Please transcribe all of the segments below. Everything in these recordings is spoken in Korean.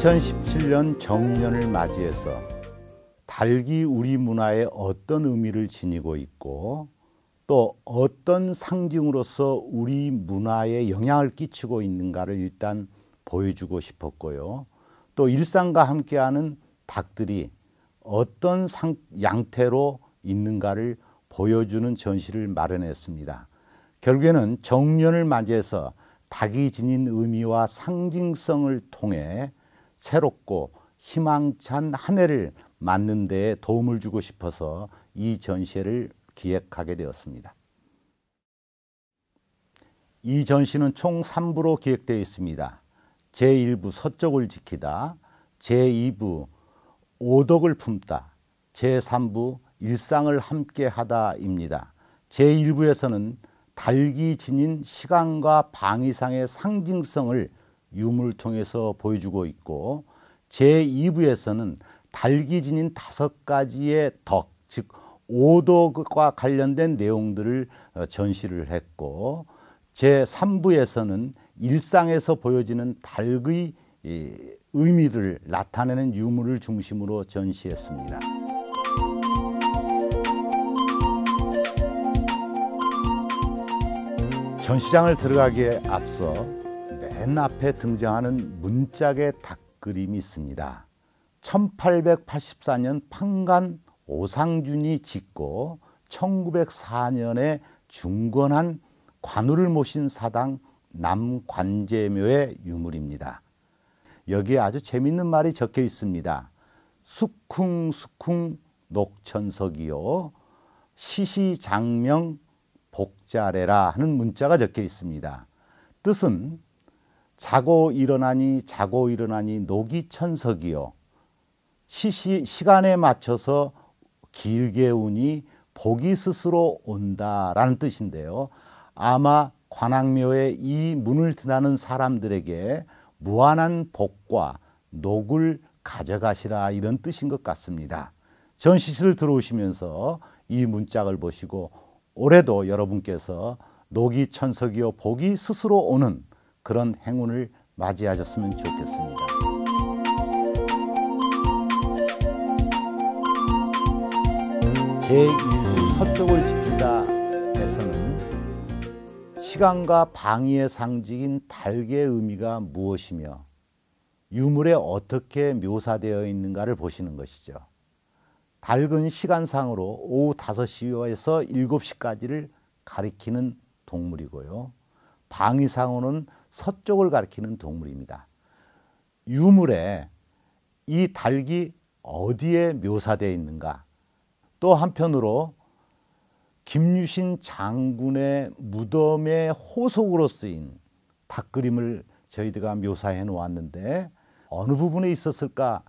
2017년 정년을 맞이해서 달기 우리 문화에 어떤 의미를 지니고 있고 또 어떤 상징으로서 우리 문화에 영향을 끼치고 있는가를 일단 보여주고 싶었고요. 또 일상과 함께하는 닭들이 어떤 상, 양태로 있는가를 보여주는 전시를 마련했습니다. 결국에는 정년을 맞이해서 닭이 지닌 의미와 상징성을 통해 새롭고 희망찬 한 해를 맞는 데 도움을 주고 싶어서 이 전시회를 기획하게 되었습니다. 이 전시는 총 3부로 기획되어 있습니다. 제1부 서쪽을 지키다, 제2부 오덕을 품다, 제3부 일상을 함께 하다입니다. 제1부에서는 달기 지닌 시간과 방위상의 상징성을 유물 통해서 보여주고 있고 제2부에서는 달기 지닌 다섯 가지의 덕, 즉 오덕과 관련된 내용들을 어, 전시를 했고 제3부에서는 일상에서 보여지는 달의 의미를 나타내는 유물을 중심으로 전시했습니다. 전시장을 들어가기에 앞서 맨 앞에 등장하는 문짝의 닭 그림이 있습니다. 1884년 판관 오상준이 짓고 1904년에 중건한 관우를 모신 사당 남관제묘의 유물입니다. 여기에 아주 재밌는 말이 적혀 있습니다. 숙쿵숙쿵 녹천석이요 시시장명 복자래라 하는 문자가 적혀 있습니다. 뜻은 자고 일어나니 자고 일어나니 녹이 천석이요 시시 시간에 맞춰서 길게 우니 복이 스스로 온다라는 뜻인데요. 아마 관악묘의 이 문을 드나는 사람들에게 무한한 복과 녹을 가져가시라 이런 뜻인 것 같습니다. 전시실 을 들어오시면서 이 문짝을 보시고 올해도 여러분께서 녹이 천석이요 복이 스스로 오는 그런 행운을 맞이하셨으면 좋겠습니다. 제1부 서쪽을 지킨다에서는 시간과 방위의 상징인 달의 의미가 무엇이며 유물에 어떻게 묘사되어 있는가를 보시는 것이죠. 밝은 시간상으로 오후 5시에서 7시까지를 가리키는 동물이고요. 방위상으로는 서쪽을 가리키는 동물입니다. 유물에 이 닭이 어디에 묘사되 있는가? 또 한편으로 김유신 장군의 무덤의 호석으로 쓰인 닭 그림을 저희들과 묘사해 놓았는데 어느 부분에 있었을까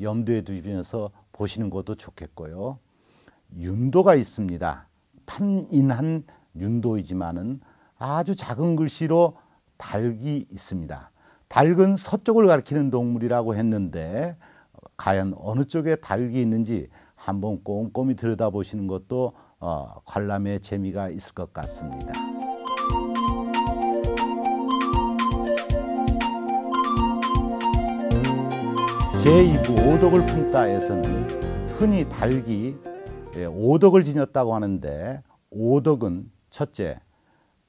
염두에 두시면서 보시는 것도 좋겠고요. 윤도가 있습니다. 판인한 윤도이지만은 아주 작은 글씨로 닭이 있습니다. 닭은 서쪽을 가리키는 동물이라고 했는데 과연 어느 쪽에 닭이 있는지 한번 꼼꼼히 들여다보시는 것도 어, 관람의 재미가 있을 것 같습니다. 제2부 오덕을 품다에서는 흔히 닭이 예, 오덕을 지녔다고 하는데 오덕은 첫째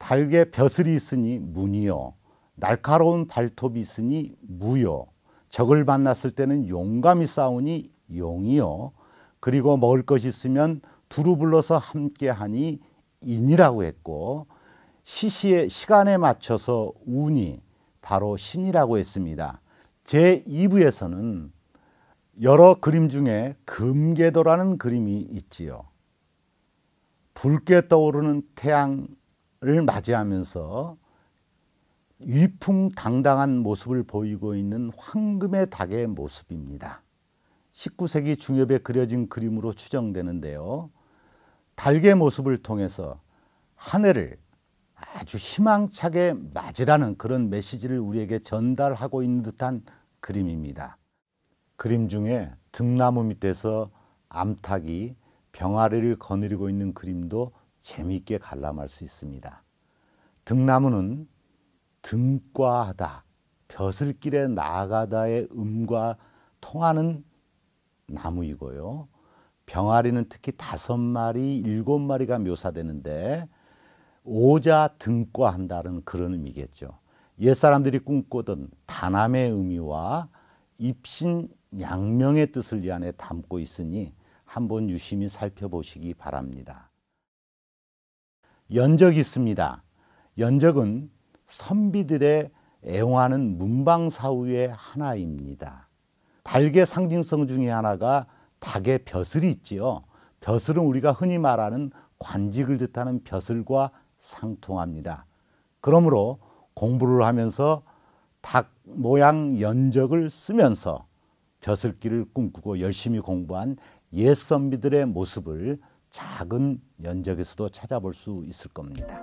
달게 벼슬이 있으니 문이요 날카로운 발톱이 있으니 무요 적을 만났을 때는 용감히 싸우니 용이요 그리고 먹을 것이 있으면 두루 불러서 함께하니 인이라고 했고 시시의 시간에 맞춰서 운이 바로 신이라고 했습니다. 제 2부에서는 여러 그림 중에 금궤도라는 그림이 있지요. 붉게 떠오르는 태양 맞이하면서 위풍당당한 모습을 보이고 있는 황금의 닭의 모습입니다. 19세기 중엽에 그려진 그림으로 추정되는데요. 달개 모습을 통해서 하늘을 아주 희망차게 맞으라는 그런 메시지를 우리에게 전달하고 있는 듯한 그림입니다. 그림 중에 등나무 밑에서 암탉이 병아리를 거느리고 있는 그림도 재미있게 관람할 수 있습니다. 등나무는 등과하다, 벼슬길에 나가다의 음과 통하는 나무이고요. 병아리는 특히 다섯 마리, 일곱 마리가 묘사되는데 오자 등과한다는 그런 의미겠죠. 옛사람들이 꿈꾸던 단함의 의미와 입신 양명의 뜻을 이 안에 담고 있으니 한번 유심히 살펴보시기 바랍니다. 연적이 있습니다. 연적은 선비들의 애용하는 문방 사우의 하나입니다. 닭의 상징성 중의 하나가 닭의 벼슬이 있지요. 벼슬은 우리가 흔히 말하는 관직을 뜻하는 벼슬과 상통합니다. 그러므로 공부를 하면서 닭 모양 연적을 쓰면서 벼슬길을 꿈꾸고 열심히 공부한 옛 선비들의 모습을 작은 면적에서도 찾아볼 수 있을 겁니다.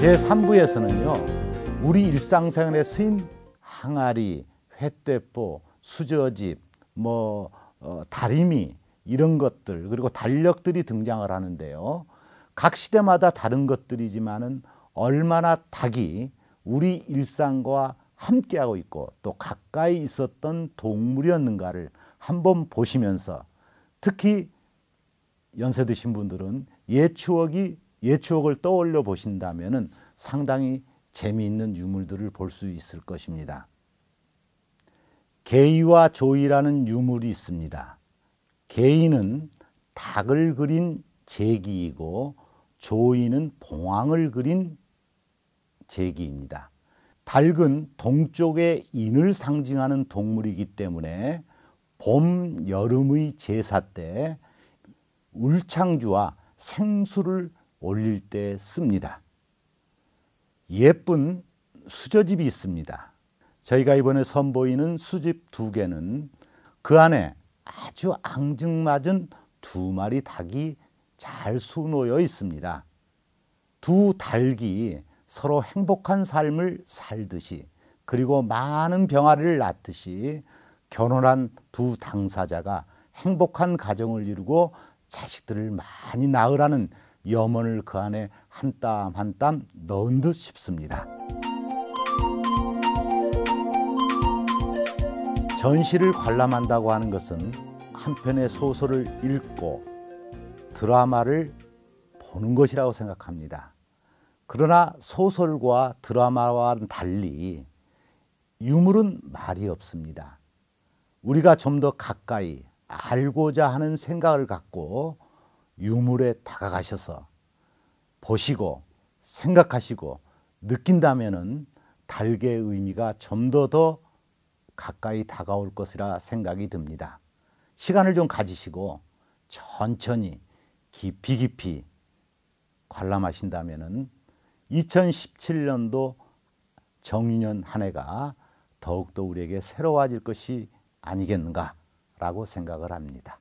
제3부에서는요. 우리 일상생활에 쓰인 항아리, 횟대포, 수저집, 뭐 어, 다리미 이런 것들 그리고 달력들이 등장을 하는데요. 각 시대마다 다른 것들이지만은 얼마나 닭이 우리 일상과 함께하고 있고 또 가까이 있었던 동물이었는가를 한번 보시면서 특히 연세 드신 분들은 옛 추억이 옛 추억을 떠올려 보신다면은 상당히 재미있는 유물들을 볼 수 있을 것입니다. 개이와 조이라는 유물이 있습니다. 개이는 닭을 그린 제기이고 조이는 봉황을 그린 제기입니다. 밝은 동쪽의 인을 상징하는 동물이기 때문에 봄, 여름의 제사 때 울창주와 생수를 올릴 때 씁니다. 예쁜 수저집이 있습니다. 저희가 이번에 선보이는 수집 두 개는 그 안에 아주 앙증맞은 두 마리 닭이 잘 수놓여 있습니다. 두 닭이 서로 행복한 삶을 살듯이 그리고 많은 병아리를 낳듯이 결혼한 두 당사자가 행복한 가정을 이루고 자식들을 많이 낳으라는 염원을 그 안에 한 땀 한땀 한땀 넣은 듯 싶습니다. 전시를 관람한다고 하는 것은 한 편의 소설을 읽고 드라마를 보는 것이라고 생각합니다. 그러나 소설과 드라마와는 달리 유물은 말이 없습니다. 우리가 좀 더 가까이 알고자 하는 생각을 갖고 유물에 다가가셔서 보시고 생각하시고 느낀다면은 달의 의미가 좀 더더 더 가까이 다가올 것이라 생각이 듭니다. 시간을 좀 가지시고 천천히 깊이 깊이 관람하신다면은 2017년도 정유년 한 해가 더욱더 우리에게 새로워질 것이 아니겠는가라고 생각을 합니다.